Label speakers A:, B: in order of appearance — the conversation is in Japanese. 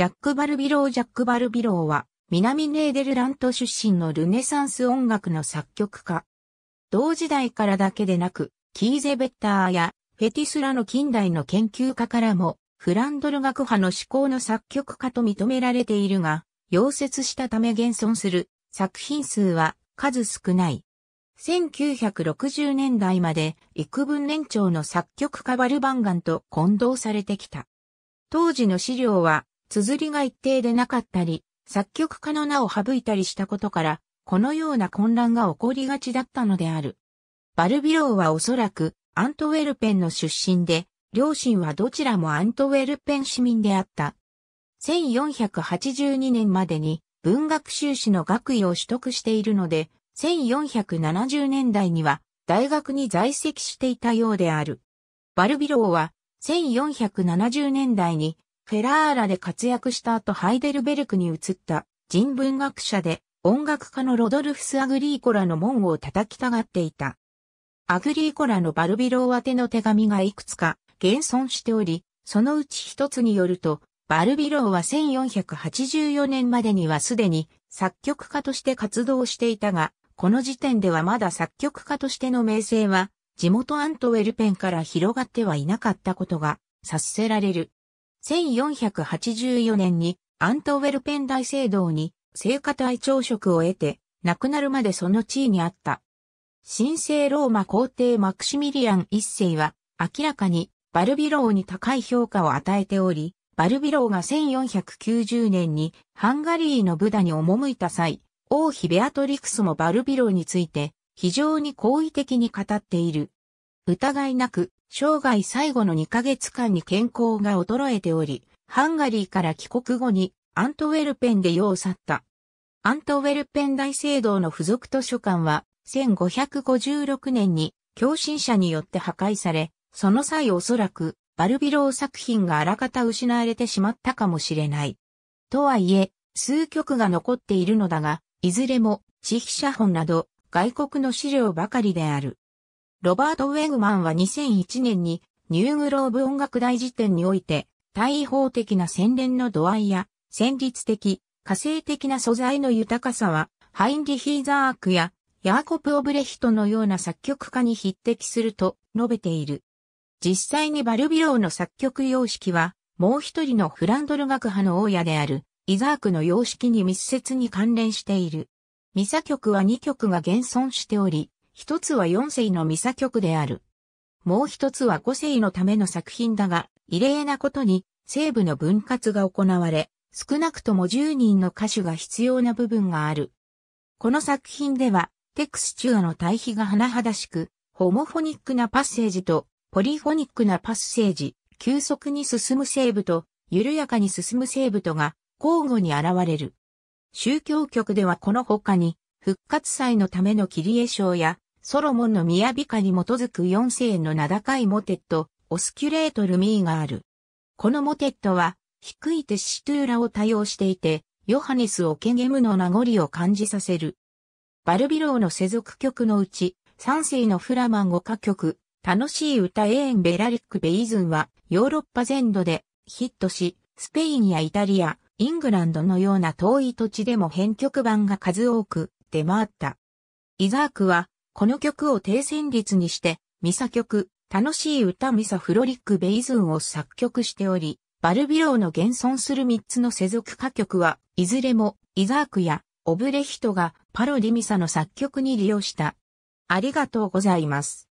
A: ジャック・バルビロー・ジャック・バルビローは、南ネーデルラント出身のルネサンス音楽の作曲家。同時代からだけでなく、キーゼベッターやフェティスラの近代の研究家からも、フランドル学派の思考の作曲家と認められているが、溶接したため現存する作品数は数少ない。1960年代まで幾分年長の作曲家バルバンガンと混同されてきた。当時の資料は綴りが一定でなかったり、作曲家の名を省いたりしたことから、このような混乱が起こりがちだったのである。バルビローはおそらくアントウェルペンの出身で、両親はどちらもアントウェルペン市民であった。1482年までに文学修士の学位を取得しているので、1470年代には大学に在籍していたようである。バルビローは1470年代にフェラーラで活躍した後ハイデルベルクに移った人文学者で音楽家のロドルフス・アグリーコラの門を叩きたがっていた。アグリーコラのバルビロー宛ての手紙がいくつか現存しており、そのうち一つによると、バルビローは1484年までにはすでに作曲家として活動していたが、この時点ではまだ作曲家としての名声は、地元アントウェルペンから広がってはいなかったことが察せられる。1484年にアントウェルペン大聖堂に聖歌隊長職を得て、亡くなるまでその地位にあった。神聖ローマ皇帝マクシミリアン一世は、明らかにバルビローに高い評価を与えており、バルビローが1490年にハンガリーのブダに赴いた際、王妃ベアトリクスもバルビローについて非常に好意的に語っている。疑いなく生涯最後の2ヶ月間に健康が衰えており、ハンガリーから帰国後にアントウェルペンで世を去った。アントウェルペン大聖堂の付属図書館は1556年に共振者によって破壊され、その際おそらくバルビロー作品があらかた失われてしまったかもしれない。とはいえ、数曲が残っているのだが、いずれも、地域写本など、外国の資料ばかりである。ロバート・ウェグマンは2001年にニューグローブ音楽大辞典において、対法的な洗練の度合いや、戦術的、火星的な素材の豊かさは、ハインリヒーザークや、ヤーコプ・オブレヒトのような作曲家に匹敵すると述べている。実際にバルビローの作曲様式は、もう一人のフランドル学派の大家である、イザークの様式に密接に関連している。ミサ曲は2曲が現存しており、一つは四世のミサ曲である。もう一つは五世のための作品だが、異例なことに西部の分割が行われ、少なくとも10人の歌手が必要な部分がある。この作品では、テクスチュアの対比が甚だしく、ホモフォニックなパッセージと、ポリフォニックなパッセージ、急速に進む西部と、緩やかに進む西部とが、交互に現れる。宗教曲ではこの他に、復活祭のための切り絵章や、ソロモンの雅歌に基づく4世の名高いモテット、オスキュレートルミーがある。このモテットは、低いテシトゥーラを多用していて、ヨハネス・オケゲムの名残を感じさせる。バルビローの世俗曲のうち、3世のフラマン語歌曲、楽しい歌エーン・ベラリック・ベイズンは、ヨーロッパ全土でヒットし、スペインやイタリア、イングランドのような遠い土地でも編曲版が数多く出回った。イザークはこの曲を低旋律にして、ミサ曲、楽しい歌ミサフロリック・ベイズンを作曲しており、バルビローの現存する3つの世俗歌曲は、いずれも、イザークや、オブレヒトがパロディミサの作曲に利用した。ありがとうございます。